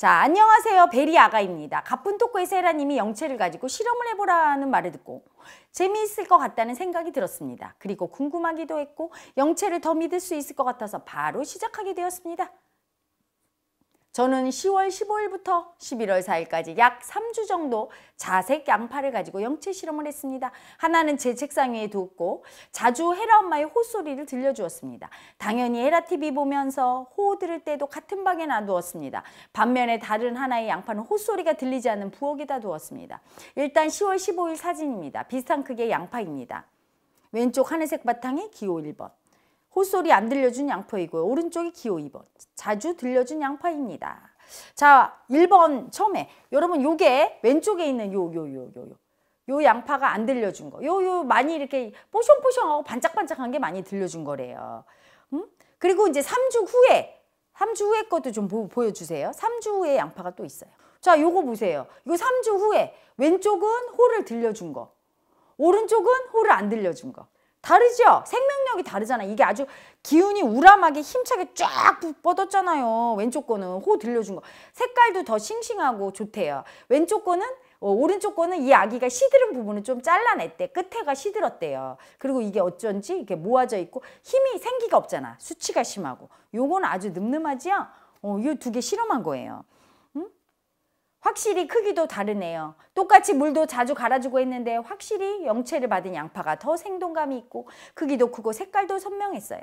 자 안녕하세요 베리 아가입니다. 가쁜 토크의 세라님이 영체를 가지고 실험을 해보라는 말을 듣고 재미있을 것 같다는 생각이 들었습니다. 그리고 궁금하기도 했고 영체를 더 믿을 수 있을 것 같아서 바로 시작하게 되었습니다. 저는 10월 15일부터 11월 4일까지 약 3주 정도 자색 양파를 가지고 영체 실험을 했습니다. 하나는 제 책상 위에 두고 자주 헤라 엄마의 호소리를 들려주었습니다. 당연히 헤라 TV 보면서 호 들을 때도 같은 방에 놔두었습니다. 반면에 다른 하나의 양파는 호소리가 들리지 않는 부엌에다 두었습니다. 일단 10월 15일 사진입니다. 비슷한 크기의 양파입니다. 왼쪽 하늘색 바탕에 기호 1번 호소리 안 들려준 양파이고요 오른쪽이 기호 2번. 자주 들려준 양파입니다. 자, 1번 처음에 여러분 요게 왼쪽에 있는 요요요요요요 양파가 안 들려준 거. 요 요 많이 이렇게 뽀숑뽀숑하고 반짝반짝한 게 많이 들려준 거래요. 음? 그리고 이제 3주 후에 3주 후에 것도 좀 보, 보여주세요. 3주 후에 양파가 또 있어요. 자, 요거 보세요. 이거 3주 후에 왼쪽은 호를 들려준 거. 오른쪽은 호를 안 들려준 거. 다르죠? 생명력이 다르잖아. 이게 아주 기운이 우람하게 힘차게 쫙 뻗었잖아요. 왼쪽 거는 호 들려준 거. 색깔도 더 싱싱하고 좋대요. 왼쪽 거는 어, 오른쪽 거는 이 아기가 시들은 부분을 좀 잘라냈대. 끝에가 시들었대요. 그리고 이게 어쩐지 이렇게 모아져 있고 힘이 생기가 없잖아. 수치가 심하고. 요건 아주 늠름하지요? 어, 이두개 실험한 거예요. 확실히 크기도 다르네요. 똑같이 물도 자주 갈아주고 했는데 확실히 영채를 받은 양파가 더 생동감이 있고 크기도 크고 색깔도 선명했어요.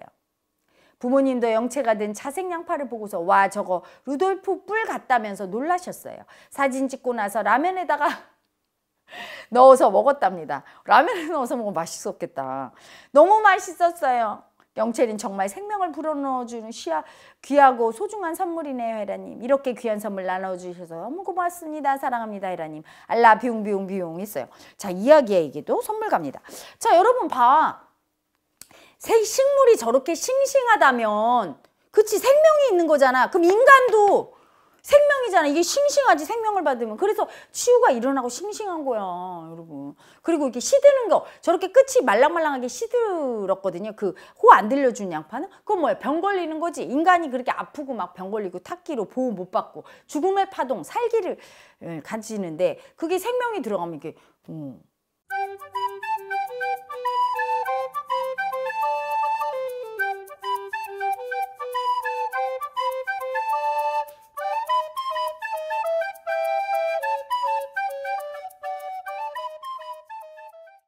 부모님도 영채가 든 자색 양파를 보고서 와 저거 루돌프 뿔 같다면서 놀라셨어요. 사진 찍고 나서 라면에다가 넣어서 먹었답니다. 라면에 넣어서 먹으면 맛있었겠다. 너무 맛있었어요. 영채린 정말 생명을 불어넣어주는 시야, 귀하고 소중한 선물이네요 헤라님. 이렇게 귀한 선물 나눠주셔서 너무 고맙습니다. 사랑합니다 헤라님. 알라 비웅 비웅 비웅 했어요. 자 이야기의 얘기도 선물 갑니다. 자 여러분 봐. 새 식물이 저렇게 싱싱하다면 그치 생명이 있는 거잖아. 그럼 인간도 생명이잖아. 이게 싱싱하지 생명을 받으면. 그래서 치유가 일어나고 싱싱한 거야, 여러분. 그리고 이렇게 시드는 거 저렇게 끝이 말랑말랑하게 시들었거든요. 그 호 안 들려준 양파는 그건 뭐야? 병 걸리는 거지. 인간이 그렇게 아프고 막 병 걸리고 탁기로 보호 못 받고 죽음의 파동, 살기를 가지는데 예, 그게 생명이 들어가면 이게 음.